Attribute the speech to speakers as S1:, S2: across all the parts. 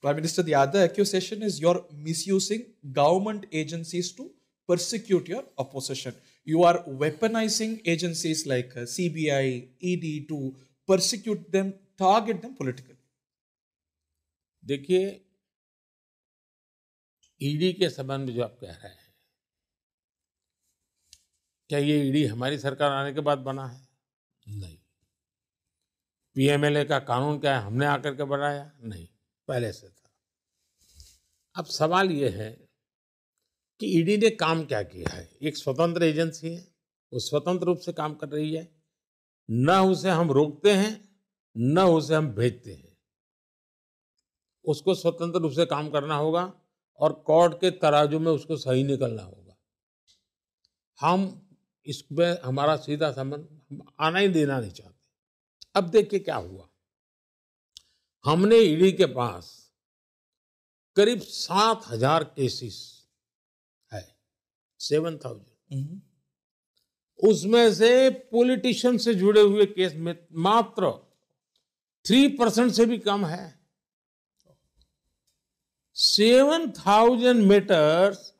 S1: Prime Minister, the other accusation is you're misusing government agencies to persecute your opposition. You are weaponizing agencies like CBI, ED to persecute them, target them politically. देखिए ED के संबंध में जो आप कह रहे हैं क्या ये ईडी हमारी सरकार आने के बाद बना है नहीं पीएमएलए का कानून क्या है हमने आकर के बनाया नहीं पहले से था अब सवाल ये है कि ईडी e ने काम क्या किया है एक स्वतंत्र एजेंसी है वो स्वतंत्र रूप से काम कर रही है न उसे हम रोकते हैं न उसे हम भेजते हैं उसको स्वतंत्र रूप से काम करना होगा और कोर्ट के तराजू में उसको सही निकलना होगा हम इसमें हमारा सीधा संबंध आना ही देना नहीं चाहते अब देखिए क्या हुआ हमने ईडी के पास करीब सात हजार केसेस है सेवन थाउजेंड हम्म। उसमें से पॉलिटिशियन से जुड़े हुए केस में मात्र थ्री परसेंट से भी कम है सेवन थाउजेंड मीटर्स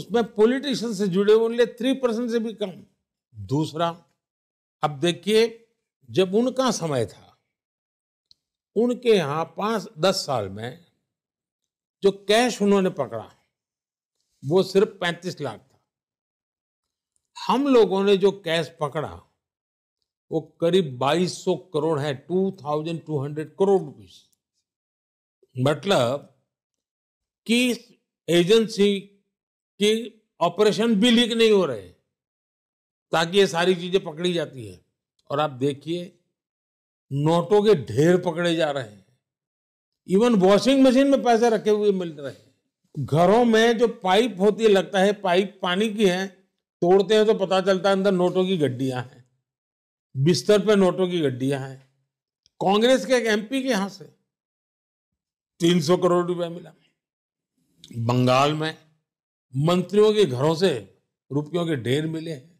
S1: उसमें पॉलिटिशियन से जुड़े हुए उनके थ्री परसेंट से भी कम दूसरा अब देखिए जब उनका समय था उनके यहाँ पाँच दस साल में जो कैश उन्होंने पकड़ा वो सिर्फ पैंतीस लाख था हम लोगों ने जो कैश पकड़ा वो करीब 2200 करोड़ है 2200 करोड़ रुपीस मतलब कि एजेंसी की ऑपरेशन भी लीक नहीं हो रहे ताकि ये सारी चीजें पकड़ी जाती है और आप देखिए नोटों के ढेर पकड़े जा रहे हैं इवन वॉशिंग मशीन में पैसे रखे हुए मिल रहे हैं घरों में जो पाइप होती है लगता है पाइप पानी की है तोड़ते हैं तो पता चलता है अंदर नोटों की गड्डियां हैं बिस्तर पे नोटों की गड्डियां हैं कांग्रेस के एक एमपी के यहां से 300 करोड़ रुपया मिला बंगाल में मंत्रियों के घरों से रुपयों के ढेर मिले हैं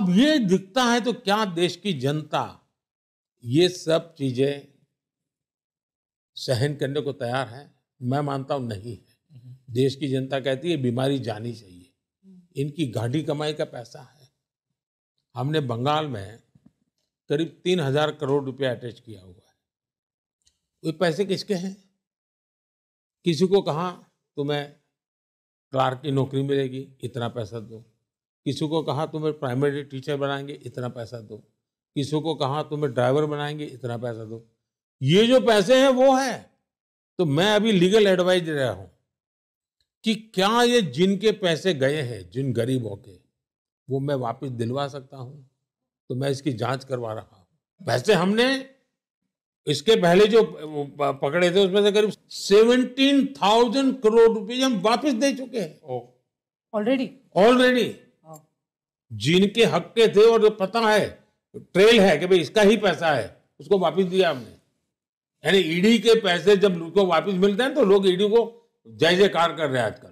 S1: अब ये दिखता है तो क्या देश की जनता ये सब चीज़ें सहन करने को तैयार हैं मैं मानता हूँ नहीं है हम्म। देश की जनता कहती है बीमारी जानी चाहिए हम्म। इनकी गाढ़ी कमाई का पैसा है हमने बंगाल में करीब तीन हजार करोड़ रुपया अटैच किया हुआ है वे पैसे किसके हैं किसी को कहा तुम्हें क्लार्क की नौकरी मिलेगी इतना पैसा दो किसी को कहा तुम्हें प्राइमरी टीचर बनाएंगे इतना पैसा दो किसी को कहा तुम्हें ड्राइवर बनाएंगे इतना पैसा दो ये जो पैसे हैं वो है तो मैं अभी लीगल एडवाइज दे रहा हूं कि क्या ये जिनके पैसे गए हैं जिन गरीबों के वो मैं वापस दिलवा सकता हूं तो मैं इसकी जांच करवा रहा हूं वैसे हमने इसके पहले जो पकड़े थे उसमें से करीब सेवनटीन थाउजेंड करोड़ रुपए हम वापस दे चुके हैं ऑलरेडी ऑलरेडी हाँ। जिनके हक के थे और जो पता है ट्रेल है कि भाई इसका ही पैसा है उसको वापस दिया हमने यानी ईडी के पैसे जब लोग को वापस मिलते हैं तो लोग ईडी को जय जयकार कर रहे हैं आजकल